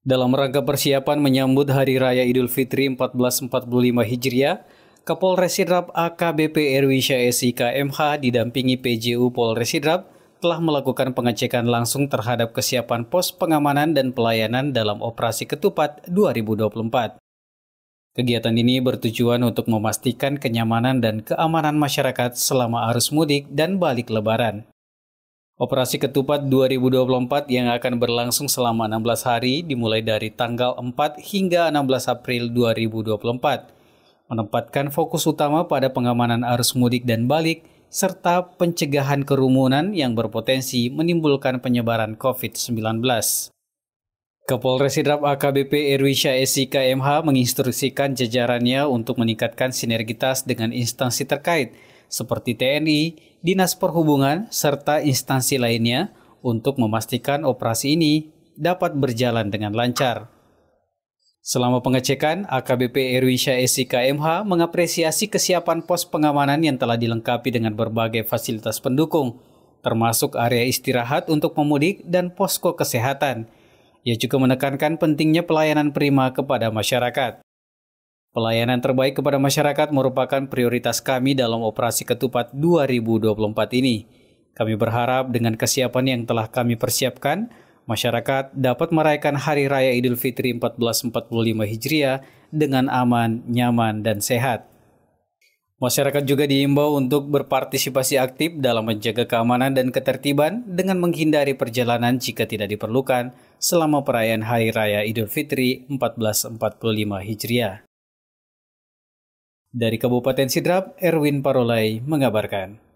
Dalam rangka persiapan menyambut Hari Raya Idul Fitri 1445 Hijriah, Kapolres Sidrap AKBP Erwisha SIKMH didampingi PJU Polres Sidrap telah melakukan pengecekan langsung terhadap kesiapan pos pengamanan dan pelayanan dalam operasi ketupat 2024. Kegiatan ini bertujuan untuk memastikan kenyamanan dan keamanan masyarakat selama arus mudik dan balik lebaran. Operasi Ketupat 2024 yang akan berlangsung selama 16 hari dimulai dari tanggal 4 hingga 16 April 2024, menempatkan fokus utama pada pengamanan arus mudik dan balik, serta pencegahan kerumunan yang berpotensi menimbulkan penyebaran COVID-19. Kapolres Sidrap AKBP Erwisha SIKMH MH menginstruksikan jajarannya untuk meningkatkan sinergitas dengan instansi terkait seperti TNI, Dinas Perhubungan, serta instansi lainnya untuk memastikan operasi ini dapat berjalan dengan lancar. Selama pengecekan, AKBP Erwisha SIKMH MH mengapresiasi kesiapan pos pengamanan yang telah dilengkapi dengan berbagai fasilitas pendukung, termasuk area istirahat untuk pemudik dan posko kesehatan – ia juga menekankan pentingnya pelayanan prima kepada masyarakat. Pelayanan terbaik kepada masyarakat merupakan prioritas kami dalam operasi ketupat 2024 ini. Kami berharap dengan kesiapan yang telah kami persiapkan, masyarakat dapat merayakan Hari Raya Idul Fitri 1445 Hijriah dengan aman, nyaman, dan sehat. Masyarakat juga diimbau untuk berpartisipasi aktif dalam menjaga keamanan dan ketertiban dengan menghindari perjalanan jika tidak diperlukan selama perayaan Hari Raya Idul Fitri 1445 Hijriah. Dari Kabupaten Sidrap, Erwin Parolai mengabarkan.